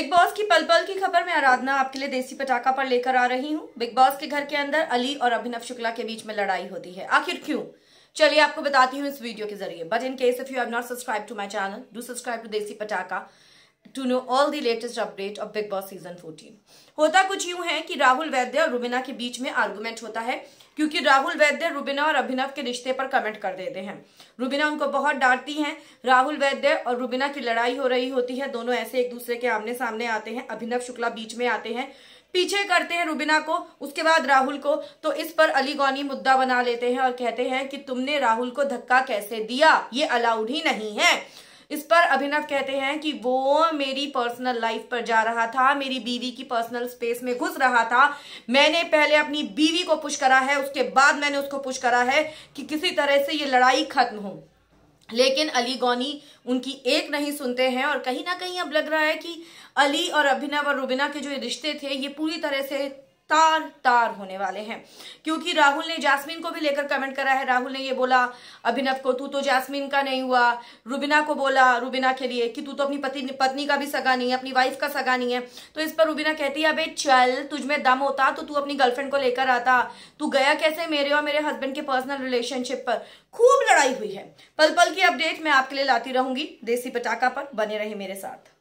big boss की पल पल की खबर में आराधना आपके लिए देसी पटाखा पर लेकर आ रही हूँ बिग बॉस के घर के अंदर अली और अभिनव शुक्ला के बीच में लड़ाई होती है आखिर क्यों चलिए आपको बताती हूँ इस वीडियो के जरिए but in case if you have not subscribe to my channel do subscribe to Desi Pataakha to know all the latest update of Bigg Boss season 14 होता कुछ यूं है कि राहुल वैद्य और रुबिना के बीच में आर्गुमेंट होता है क्योंकि राहुल वैद्य रुबिना और अभिनव के रिश्ते पर कमेंट कर देते हैं रुबिना उनको बहुत डांटती हैं राहुल वैद्य और रुबिना की लड़ाई हो रही होती है दोनों ऐसे एक दूसरे के आमने सामने आते हैं अभिनव शुक्ला बीच में आते हैं पीछे करते हैं रुबिना को उसके बाद राहुल को तो इस पर अली गौनी मुद्दा बना लेते हैं और कहते हैं कि तुमने राहुल को धक्का कैसे दिया ये अलाउड ही नहीं है इस पर अभिनव कहते हैं कि वो मेरी पर्सनल लाइफ पर जा रहा था मेरी बीवी की पर्सनल स्पेस में घुस रहा था मैंने पहले अपनी बीवी को पुश करा है उसके बाद मैंने उसको पुश करा है कि किसी तरह से ये लड़ाई खत्म हो लेकिन अली गौनी उनकी एक नहीं सुनते हैं और कहीं ना कहीं अब लग रहा है कि अली और अभिनव और रुबिना के जो रिश्ते थे ये पूरी तरह से तार तार होने वाले हैं क्योंकि राहुल ने जैस्मिन को भी लेकर कमेंट करा है राहुल ने ये बोला अभिनव को तू तो जासमिन का नहीं हुआ रुबिना को बोला रुबिना के लिए कि तू तो अपनी पति पत्नी का भी सगा नहीं है अपनी वाइफ का सगा नहीं है तो इस पर रुबिना कहती है अबे चल तुझ में दम होता तो तू अपनी गर्लफ्रेंड को लेकर आता तू गया कैसे मेरे और मेरे हस्बैंड के पर्सनल रिलेशनशिप पर खूब लड़ाई हुई है पल पल की अपडेट मैं आपके लिए लाती रहूंगी देसी पटाखा पर बने रहे मेरे साथ